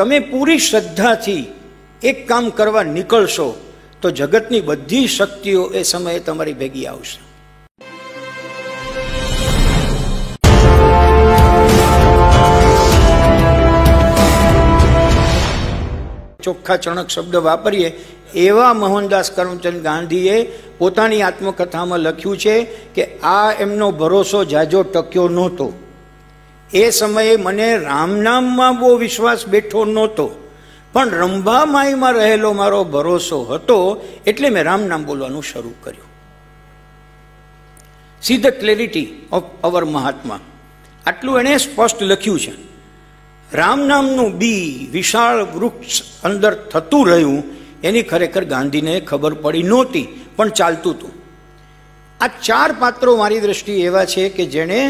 તમે પૂરી શ્રદ્ધાથી એક કામ કરવા નીકળશો તો જગતની બધી શક્તિઓ એ સમયે તમારી ભેગી આવશે ચોખ્ખા ચણક શબ્દ વાપરીએ એવા મોહનદાસ કરમચંદ ગાંધીએ પોતાની આત્મકથામાં લખ્યું છે કે આ એમનો ભરોસો જાજો ટક્યો નહોતો એ સમયે મને રામનામમાં બહુ વિશ્વાસ બેઠો નહોતો પણ રંભામાઈમાં રહેલો મારો ભરોસો હતો એટલે મેં રામનામ બોલવાનું શરૂ કર્યું see the clarity of our Mahatma આટલું એણે સ્પષ્ટ લખ્યું છે રામનામનું બી વિશાળ વૃક્ષ અંદર થતું રહ્યું એની ખરેખર ગાંધીને ખબર પડી નહોતી પણ ચાલતું હતું આ ચાર પાત્રો મારી દ્રષ્ટિએ એવા છે કે જેણે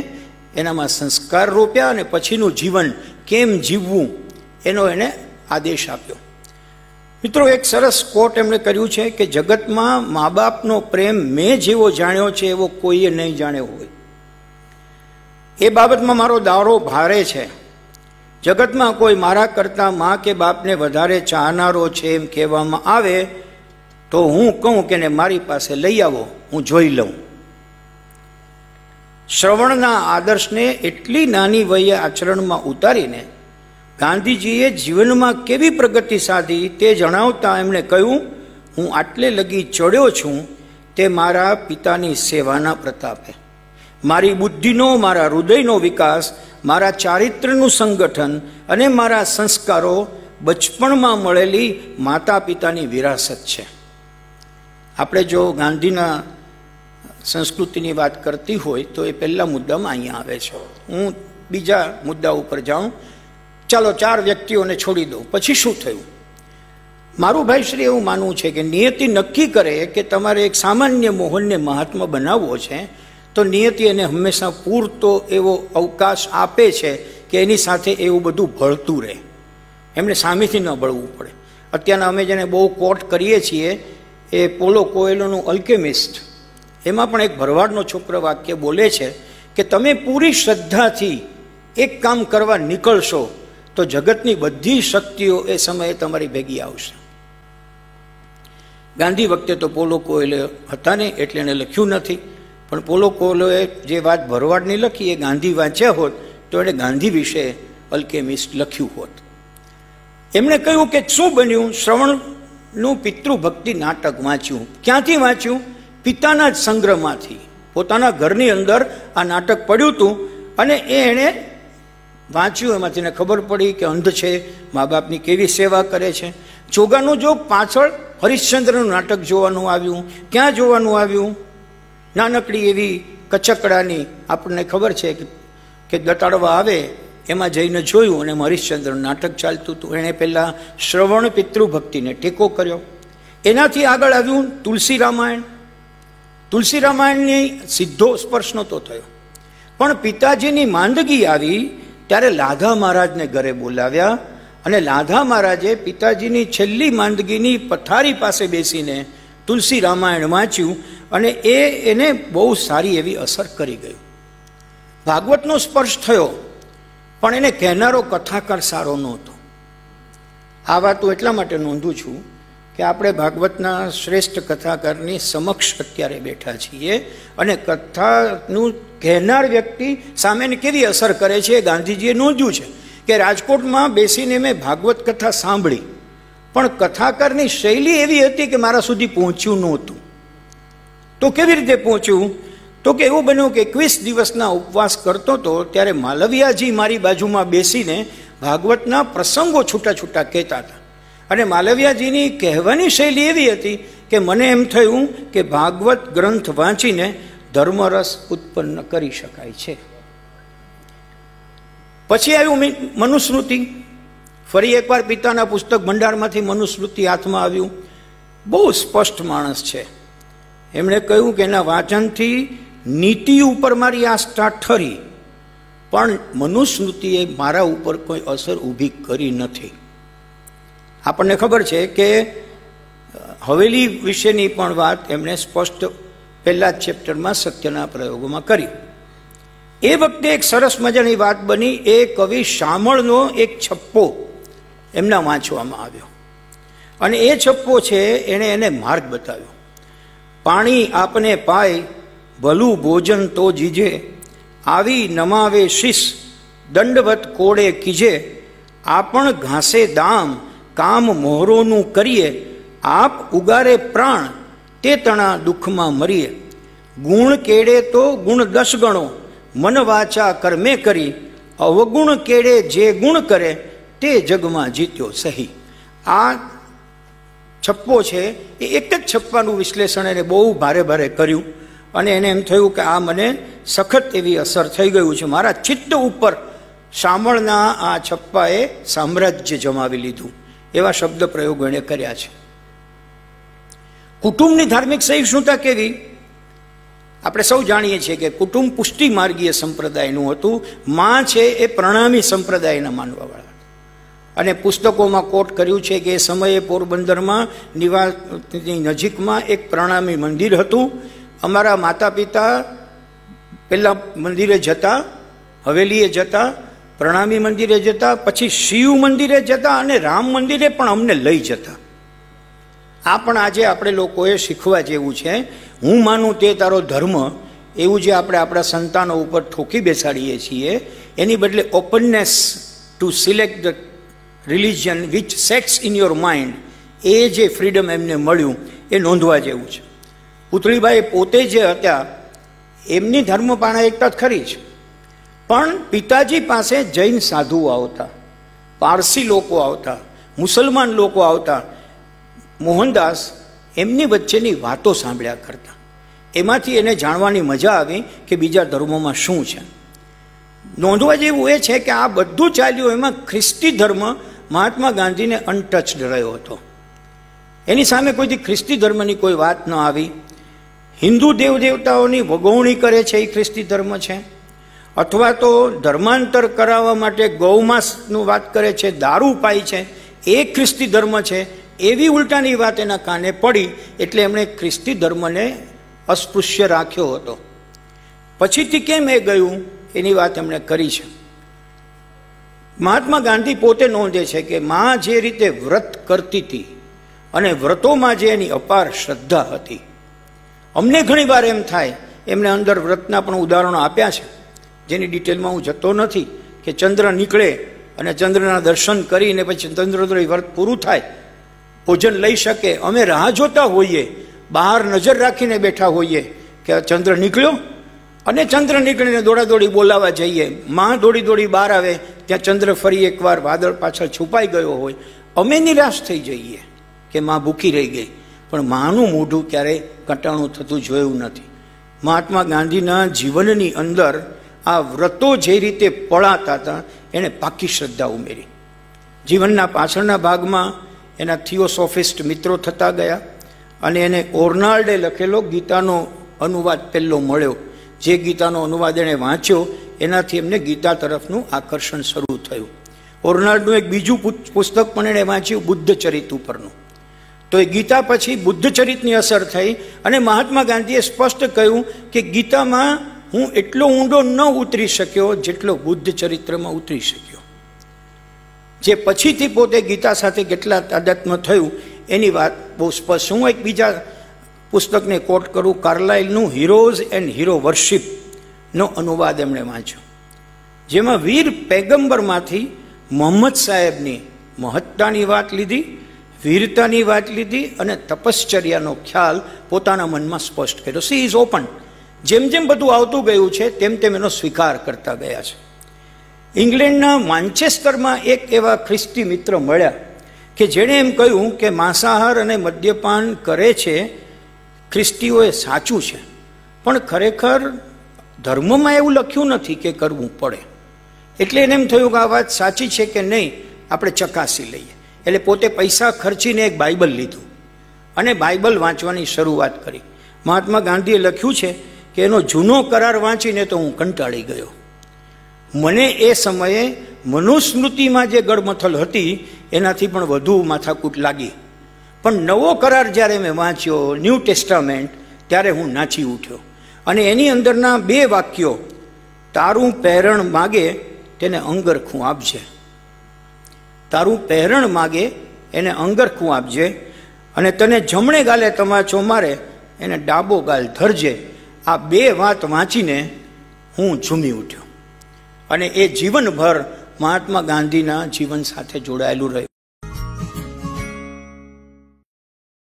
એનામાં સંસ્કાર રોપ્યા અને પછીનું જીવન કેમ જીવવું એનો એને આદેશ આપ્યો મિત્રો એક સરસ કોટ એમણે કર્યું છે કે જગતમાં મા બાપનો પ્રેમ મેં જેવો જાણ્યો છે એવો કોઈએ નહીં જાણ્યો હોય એ બાબતમાં મારો દાવો ભારે છે જગતમાં કોઈ મારા કરતાં મા કે બાપને વધારે ચાહનારો છે એમ કહેવામાં આવે તો હું કહું કે મારી પાસે લઈ આવો હું જોઈ લઉં શ્રવણના આદર્શને એટલી નાની વયે આચરણમાં ઉતારીને ગાંધીજીએ જીવનમાં કેવી પ્રગતિ સાધી તે જણાવતા એમણે કહ્યું હું આટલે લગી ચડ્યો છું તે મારા પિતાની સેવાના પ્રતાપે મારી બુદ્ધિનો મારા હૃદયનો વિકાસ મારા ચારિત્રનું સંગઠન અને મારા સંસ્કારો બચપણમાં મળેલી માતા પિતાની વિરાસત છે આપણે જો ગાંધીના સંસ્કૃતિની વાત કરતી હોય તો એ પહેલાં મુદ્દામાં અહીંયા આવે છે હું બીજા મુદ્દા ઉપર જાઉં ચાલો ચાર વ્યક્તિઓને છોડી દઉં પછી શું થયું મારું ભાઈ શ્રી એવું માનવું છે કે નિયતિ નક્કી કરે કે તમારે એક સામાન્ય મોહનને મહાત્મા બનાવવો છે તો નિયતિ એને હંમેશા પૂરતો એવો અવકાશ આપે છે કે એની સાથે એવું બધું ભળતું રહે એમણે સામેથી ન ભળવું પડે અત્યારના અમે જેને બહુ કોટ કરીએ છીએ એ પોલો કોયલોનું અલ્કેમિસ્ટ એમાં પણ એક ભરવાડનો છોકરો વાક્ય બોલે છે કે તમે પૂરી શ્રદ્ધાથી એક કામ કરવા નીકળશો તો જગતની બધી શક્તિઓ એ સમયે તમારી ભેગી આવશે ગાંધી વખતે તો પોલો કોયલે હતા નહીં એટલે એણે લખ્યું નથી પણ પોલો કોયલોએ જે વાત ભરવાડની લખી એ ગાંધી વાંચ્યા હોત તો એણે ગાંધી વિશે અલ્કેમિસ્ટ લખ્યું હોત એમણે કહ્યું કે શું બન્યું શ્રવણનું પિતૃભક્તિ નાટક વાંચ્યું ક્યાંથી વાંચ્યું પિતાના જ સંગ્રહમાંથી પોતાના ઘરની અંદર આ નાટક પડ્યું હતું અને એ એણે વાંચ્યું એમાંથી એને ખબર પડી કે અંધ છે મા બાપની કેવી સેવા કરે છે જોગાનું જો પાછળ હરિશ્ચંદ્રનું નાટક જોવાનું આવ્યું ક્યાં જોવાનું આવ્યું નાનકડી એવી કચકડાની આપણને ખબર છે કે દટાડવા આવે એમાં જઈને જોયું અને હરિશ્ચંદ્ર નાટક ચાલતું હતું એણે પહેલાં શ્રવણ પિતૃભક્તિને ટેકો કર્યો એનાથી આગળ આવ્યું તુલસી રામાયણ તુલસી રામાયણની સીધો સ્પર્શનો તો થયો પણ પિતાજીની માંદગી આવી ત્યારે લાધા મહારાજને ઘરે બોલાવ્યા અને લાધા મહારાજે પિતાજીની છેલ્લી માંદગીની પથારી પાસે બેસીને તુલસી રામાયણ વાંચ્યું અને એ એને બહુ સારી એવી અસર કરી ગયું ભાગવતનો સ્પર્શ થયો પણ એને કહેનારો કથાકાર સારો નહોતો આ વાત હું એટલા માટે નોંધું છું કે આપણે ભાગવતના શ્રેષ્ઠ કથાકારની સમક્ષ અત્યારે બેઠા છીએ અને કથાનું કહેનાર વ્યક્તિ સામેને કેવી અસર કરે છે એ ગાંધીજીએ નોંધ્યું છે કે રાજકોટમાં બેસીને મેં ભાગવત કથા સાંભળી પણ કથાકારની શૈલી એવી હતી કે મારા સુધી પહોંચ્યું નહોતું તો કેવી રીતે પહોંચ્યું તો કે એવું બન્યું કે એકવીસ દિવસના ઉપવાસ કરતો હતો ત્યારે માલવિયાજી મારી બાજુમાં બેસીને ભાગવતના પ્રસંગો છૂટા છૂટા કહેતા હતા અને માલવ્યાજીની કહેવાની શૈલી એવી હતી કે મને એમ થયું કે ભાગવત ગ્રંથ વાંચીને ધર્મરસ ઉત્પન્ન કરી શકાય છે પછી આવ્યું મનુસ્મૃતિ ફરી એકવાર પિતાના પુસ્તક ભંડારમાંથી મનુસ્મૃતિ હાથમાં આવ્યું બહુ સ્પષ્ટ માણસ છે એમણે કહ્યું કે એના વાંચનથી નીતિ ઉપર મારી આસ્થા ઠરી પણ મનુસ્મૃતિએ મારા ઉપર કોઈ અસર ઊભી કરી નથી આપણને ખબર છે કે હવેલી વિશેની પણ વાત એમણે સ્પષ્ટ પહેલા જ ચેપ્ટરમાં સત્યના પ્રયોગોમાં કરી એ વખતે એક સરસ મજાની વાત બની એ કવિ શામળનો એક છપ્પો એમના વાંચવામાં આવ્યો અને એ છપ્પો છે એણે એને માર્ગ બતાવ્યો પાણી આપને પાય ભલું ભોજન તો જીજે આવી નમાવે શિસ દંડવત કોડે કીજે આપણ ઘાસે દામ કામ મોહરોનું કરીએ આપ ઉગારે પ્રાણ તે તણા દુઃખમાં મરીએ ગુણ કેડે તો ગુણ દસ ગણો મન વાચા કર્મે કરી અવગુણ કેડે જે ગુણ કરે તે જગમાં જીત્યો સહી આ છપ્પો છે એ એક જ છપ્પાનું વિશ્લેષણ એને બહુ ભારે ભારે કર્યું અને એને એમ થયું કે આ મને સખત એવી અસર થઈ ગયું છે મારા ચિત્ત ઉપર શામળના આ છપ્પાએ સામ્રાજ્ય જમાવી લીધું એવા શબ્દ પ્રયોગો એણે કર્યા છે કુટુંબની ધાર્મિક સહિષ્ણુતા કેવી આપણે સૌ જાણીએ છીએ કે કુટુંબ પુષ્ટિ માર્ગીય સંપ્રદાયનું હતું માં છે એ પ્રણામી સંપ્રદાયના માનવાવાળા અને પુસ્તકોમાં કોટ કર્યું છે કે એ સમયે પોરબંદરમાં નિવાસની નજીકમાં એક પ્રણામી મંદિર હતું અમારા માતા પિતા પહેલાં મંદિરે જતા હવેલીએ જતા પ્રણામી મંદિરે જતા પછી શિવ મંદિરે જતા અને રામ મંદિરે પણ અમને લઈ જતા આ પણ આજે આપણે લોકોએ શીખવા જેવું છે હું માનું તે તારો ધર્મ એવું જે આપણે આપણા સંતાનો ઉપર ઠોકી બેસાડીએ છીએ એની બદલે openness to select the religion which sex in your mind એ જે ફ્રીડમ એમને મળ્યું એ નોંધવા જેવું છે પુતળીભાઈ પોતે જે હતા એમની ધર્મપાણા એકતા જ ખરી છે પણ પિતાજી પાસે જૈન સાધુ આવતા પારસી લોકો આવતા મુસલમાન લોકો આવતા મોહનદાસ એમની વચ્ચેની વાતો સાંભળ્યા કરતા એમાંથી એને જાણવાની મજા આવી કે બીજા ધર્મોમાં શું છે નોંધવા જેવું એ છે કે આ બધું ચાલ્યું એમાં ખ્રિસ્તી ધર્મ મહાત્મા ગાંધીને અનટચડ રહ્યો હતો એની સામે કોઈથી ખ્રિસ્તી ધર્મની કોઈ વાત ન આવી હિન્દુ દેવ દેવતાઓની વગોવણી કરે છે એ ખ્રિસ્તી ધર્મ છે અથવા તો ધર્માંતર કરાવવા માટે ગૌમાંસનું વાત કરે છે દારૂ પાય છે એ ખ્રિસ્તી ધર્મ છે એવી ઉલટાની વાત એના કાને પડી એટલે એમણે ખ્રિસ્તી ધર્મને અસ્પૃશ્ય રાખ્યો હતો પછીથી કેમ એ ગયું એની વાત એમણે કરી છે મહાત્મા ગાંધી પોતે નોંધે છે કે મા જે રીતે વ્રત કરતી હતી અને વ્રતોમાં જે એની અપાર શ્રદ્ધા હતી અમને ઘણીવાર એમ થાય એમણે અંદર વ્રતના પણ ઉદાહરણો આપ્યા છે જેની ડિટેલમાં હું જતો નથી કે ચંદ્ર નીકળે અને ચંદ્રના દર્શન કરીને પછી ચંદ્રોદય વર્ત પૂરું થાય ભોજન લઈ શકે અમે રાહ જોતા હોઈએ બહાર નજર રાખીને બેઠા હોઈએ કે ચંદ્ર નીકળ્યો અને ચંદ્ર નીકળીને દોડા દોડી બોલાવા જઈએ માં દોડી દોડી બહાર આવે ત્યાં ચંદ્ર ફરી એકવાર વાદળ પાછળ છુપાઈ ગયો હોય અમે નિરાશ થઈ જઈએ કે માં ભૂખી રહી ગઈ પણ માનું મોઢું ક્યારેય કટાણું થતું જોયું નથી મહાત્મા ગાંધીના જીવનની અંદર આ વ્રતો જે રીતે પળાતા હતા એણે પાકી શ્રદ્ધા ઉમેરી જીવનના પાછળના ભાગમાં એના થિયોસોફિસ્ટ મિત્રો થતા ગયા અને એને ઓર્નાલ્ડે લખેલો ગીતાનો અનુવાદ પહેલો મળ્યો જે ગીતાનો અનુવાદ એણે વાંચ્યો એનાથી એમને ગીતા તરફનું આકર્ષણ શરૂ થયું ઓર્નાલ્ડનું એક બીજું પુસ્તક પણ એણે વાંચ્યું બુદ્ધ ચરિત ઉપરનું તો એ ગીતા પછી બુદ્ધ ચરિતની અસર થઈ અને મહાત્મા ગાંધીએ સ્પષ્ટ કહ્યું કે ગીતામાં હું એટલો ઊંડો ન ઉતરી શક્યો જેટલો બુદ્ધ ચરિત્રમાં ઉતરી શક્યો જે પછીથી પોતે ગીતા સાથે કેટલા તાદાત્મ થયું એની વાત બહુ સ્પષ્ટ હું એક બીજા પુસ્તકને કોટ કરું કાર્લાઇલનું હીરોઝ એન્ડ હીરો વર્શિપનો અનુવાદ એમણે વાંચ્યો જેમાં વીર પેગમ્બરમાંથી મોહમ્મદ સાહેબની મહત્તાની વાત લીધી વીરતાની વાત લીધી અને તપશ્ચર્યાનો ખ્યાલ પોતાના મનમાં સ્પષ્ટ કર્યો સી ઇઝ ઓપન જેમ જેમ બધું આવતું ગયું છે તેમ તેમ એનો સ્વીકાર કરતા ગયા છે ઇંગ્લેન્ડના માન્ચેસ્ટરમાં એક એવા ખ્રિસ્તી મિત્ર મળ્યા કે જેણે એમ કહ્યું કે માંસાહાર અને મદ્યપાન કરે છે ખ્રિસ્તીઓએ સાચું છે પણ ખરેખર ધર્મમાં એવું લખ્યું નથી કે કરવું પડે એટલે એને એમ થયું કે આ વાત સાચી છે કે નહીં આપણે ચકાસી લઈએ એટલે પોતે પૈસા ખર્ચીને એક બાઇબલ લીધું અને બાઇબલ વાંચવાની શરૂઆત કરી મહાત્મા ગાંધીએ લખ્યું છે કે એનો જૂનો કરાર વાંચીને તો હું કંટાળી ગયો મને એ સમયે મનુસ્મૃતિમાં જે ગડમથલ હતી એનાથી પણ વધુ માથાકૂટ લાગી પણ નવો કરાર જ્યારે મેં વાંચ્યો ન્યૂ ટેસ્ટામેન્ટ ત્યારે હું નાચી ઉઠ્યો અને એની અંદરના બે વાક્યો તારું પહેરણ માગે તેને અંગરખું આપજે તારું પહેરણ માગે એને અંગરખું આપજે અને તને જમણે ગાલે તમાચો મારે એને ડાબો ગાલ ધરજે આ બે વાત વાંચીને હું ઝૂમી ઉઠ્યો અને એ જીવનભર મહાત્મા ગાંધીના જીવન સાથે જોડાયેલું રહ્યું